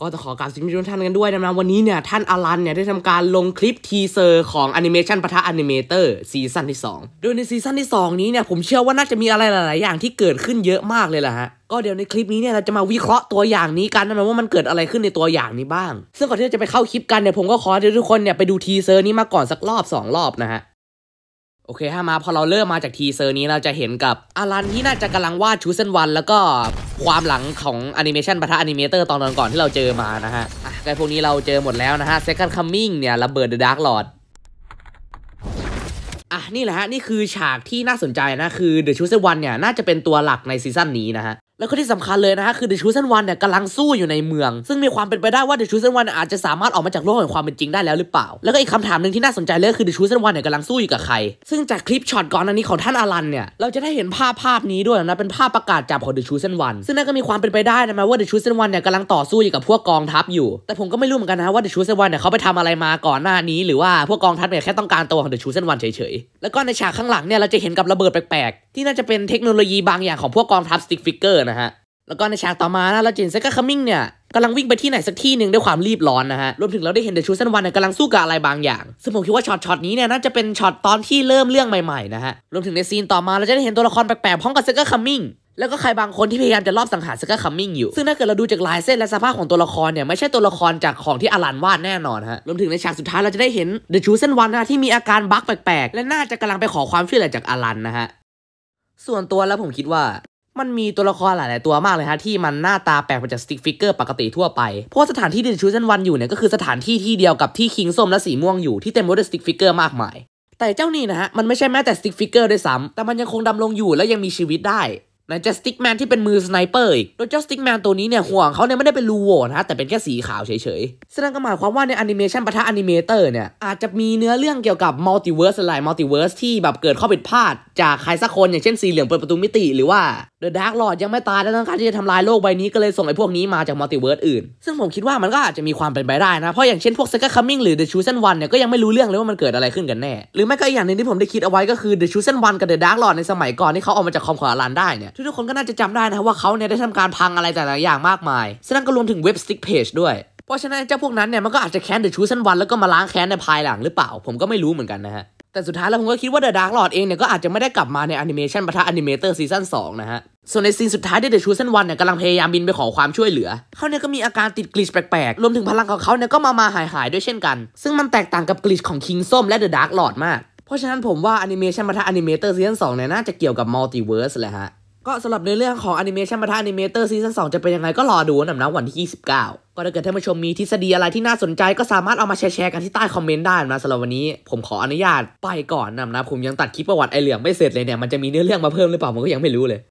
ก็จะขอกราบสิ่งที่ทุกท่านกันด้วยนะครับวันนี้เนี่ยท่านอลันเนี่ยได้ทำการลงคลิปทีเซอร์ของแอนิเมชันปะทะแอนิเมเตอร์ซีซั่นที่2โดยในซีซั่นที่ 2 นี้เนี่ยผมเชื่อว่าน่าจะมีอะไรหลาย ๆ อย่างที่เกิดขึ้นเยอะมากเลยแหละฮะก็เดี๋ยวในคลิปนี้เนี่ยเราจะมาวิเคราะห์ตัวอย่างนี้กันนะครับว่ามันเกิดอะไรขึ้นในตัวอย่างนี้บ้าง ซึ่งก่อนที่จะไปเข้าคลิปกันเนี่ยผมก็ขอให้ทุกคนเนี่ยไปดูทีเซอร์นี้มาก่อนสักรอบ2รอบนะฮะโอเคถ้ามาพอเราเริ่มมาจากทีเซอร์นี้เราจะเห็นกับ อารันที่น่าจะกำลังวาดชูเซนวันแล้วก็ความหลังของแอนิเมชันปะทะแอนิเมเตอร์ตอนก่อนที่เราเจอมานะฮะ ไอพวกนี้เราเจอหมดแล้วนะฮะเซคันด์คัมมิ่งเนี่ยระเบิดเดอะดาร์กลอดอ่ะ นี่แหละฮะ นี่คือฉากที่น่าสนใจนะ คือเดอะชูเซวันเนี่ยน่าจะเป็นตัวหลักในซีซั่นนี้นะฮะแล้วก็ที่สำคัญเลยนะฮะคือเดอะชูเซนวันเนี่ยกำลังสู้อยู่ในเมือง ซึ่งมีความเป็นไปได้ว่าเดอะชูเซนวันอาจจะสามารถออกมาจากโลกแห่งความเป็นจริงได้แล้วหรือเปล่า แล้วก็อีกคำถามหนึ่งที่น่าสนใจเลยคือเดอะชูเซนวันเนี่ยกำลังสู้อยู่กับใคร ซึ่งจากคลิปช็อตก่อนอันนี้ของท่านอารันเนี่ยเราจะได้เห็นภาพภาพนี้ด้วยนะเป็นภาพประกาศจับของเดอะชูเซนวันซึ่งนั่นก็มีความเป็นไปได้นะมาว่าเดอะชูเซนวันเนี่ยกำลังต่อสู้อยู่กับพวกกองทัพอยู่แต่ผมก็ไม่รู้เหมือนกันนะว่าเดอะชูเซนวันเนี่ยเขาไปทำอะไรมาก่อนหน้านี้หรือว่าพวกกองทัพเนี่ยแค่ต้องการตัวของเดชูเซนวันเฉยๆแล้วก็ในฉากข้างหลังเนี่ยเราจะเห็นกับระเบิดแปลกๆที่น่าจะเป็นเทคโนโลยีบางอย่างของพวกกองทัพสติ๊กฟิกเกอร์นะฮะแล้วก็ในฉากต่อมานะเราจิเนเซก้าคัมมิงเนี่ยกำลังวิ่งไปที่ไหนสักที่หนึ่งด้วยความรีบร้อนนะฮะรวมถึงเราได้เห็นเดอะชูเซนวันเนี่ยกำลังสู้กับอะไรบางอย่างซึ่งผมคิดว่าช็อตช็อตนี้เนี่ยน่าจะเป็นช็อตตอนที่เริ่มเรื่องใหม่ๆนะฮะรวมถึงในซีนต่อมา เราจะได้เห็นตัวละครแปลกๆพร้อมกับเซก้าคัมมิงแล้วก็ใครบางคนที่พยายามจะลอบสังหารเซก้าคัมมิงอยู่ ซึ่งถ้าเกิดเราดูจากลายเส้นและสภาพของตัวละครเนี่ยไม่ใช่ตัวละครจากของที่อลันวาดแน่นอนฮะรวมถึงในฉากสุดท้ายเราจะได้เห็นเดอะชูเซนวันนะที่มีอาการบั๊กแปลกๆและน่าจะกำลังไปขอความช่วยเหลือจากอลันนะฮะส่วนตัวแล้วผมคิดว่ามันมีตัวละครหลาย ๆ ตัวมากเลยฮะ ที่มันหน้าตาแปลกไปจากสติ๊กฟิกเกอร์ปกติทั่วไป เพราะสถานที่ที่ชูเันวันอยู่เนี่ยก็คือสถานที่ที่เดียวกับที่คิงส้มและสีม่วงอยู่ที่เต็มไปด้วยสติ๊กฟิกเกอร์มากมาย แต่เจ้านี่นะฮะ มันไม่ใช่แม้แต่สติ๊กฟิกเกอร์ด้วยซ้ำ แต่มันยังคงดำรงอยู่และยังมีชีวิตได้นายจะสติกแมนที่เป็นมือสไนเปอร์อีกโดยเจ้าสติกแมนตัวนี้เนี่ยห่วงเขาเนี่ยไม่ได้เป็นรูโว่นะแต่เป็นแค่สีขาวเฉยๆแสดงก็หมายความว่าในแอนิเมชันปะทะแอนิเมเตอร์เนี่ยอาจจะมีเนื้อเรื่องเกี่ยวกับมัลติเวิร์สอะไรมัลติเวิร์สที่แบบเกิดข้อผิดพลาด จากใครสักคนอย่างเช่นสีเหลืองเปิดประตูมิติหรือว่าเดอะดาร์กหลอดยังไม่ตายและต้องการที่จะทำลายโลกใบนี้ก็เลยส่งไอ้พวกนี้มาจากมัลติเวิร์สอื่น ซึ่งผมคิดว่ามันก็อาจจะมีความเป็นไปได้นะ เพราะอย่างเช่นพวกเซกคัมมิ่งหรือเดอะชูเซนวันเนี่ยก็ยังไม่รู้เรื่องเลยว่ามันเกิดอะไรขึ้นกันแน่ หรือไม่ก็อีกอย่างนึงที่ผมได้คิดเอาไว้ก็คือเดอะชูเซนวันกับเดอะดาร์กหลอดในสมัยก่อนที่เขาออกมาจากคอมขออารันได้เนี่ยทุกคนก็น่าจะจำได้นะว่าเขาเนี่ยได้ทำการพังอะไรแต่ละอย่างมากมายซึ่งก็รวมถึงเว็บสติ๊กเพจด้วยเพราะฉะนั้นเจ้าพวกนั้นเนี่ยมันก็อาจจะแค้นเดอะชูเซนวันแล้วก็มาล้างแค้นในภายหลังหรือเปล่าผมก็ไม่รู้เหมือนกันนะฮะแต่สุดท้ายแล้วผมก็คิดว่าเดอะดาร์กลอดเองเนี่ยก็อาจจะไม่ได้กลับมาในแอนิเมชันปะทะแอนิเมเตอร์ซีซั่นสองนะฮะ ส่วนในซีนสุดท้ายที่เดอะชูเซนวันเนี่ยกำลังพยายามบินไปขอความช่วยเหลือ เขาเนี่ยก็มีอาการติดกลิชแปลกๆ รวมถึงพลังของเขาเนี่ยก็มามาหายหายด้วยเช่นกัน ซึ่งมันแตกต่างกับกลิชของคิงส้มและเดอะดาร์กลอดมาก เพราะฉะนั้นผมว่าแอนิเมชันปะทะแอนิเมเตอร์ซีซั่นสองเนี่ยน่าจะเกี่ยวกับมัลติเวิร์สแหละฮะก็สำหรับในเรื่องของอนิเมชันมาท่าอนิเมเตอร์ซีซั่นสจะเป็นยังไงก็รอดูนะนะวันที่ 29 ก็ถ้าเกิดท่านผู้ชมมีทฤษฎีอะไรที่น่าสนใจก็สามารถเอามาแชร์กันที่ใต้คอมเมนต์ได้นะสำหรับวันนี้ผมขออนุญาตไปก่อนนะนะผมยังตัดคลิปประวัติไอเหลืองไม่เสร็จเลยเนี่ย มันจะมีเนื้อเรื่องมาเพิ่มหรือเปล่าผมก็ยังไม่รู้เลย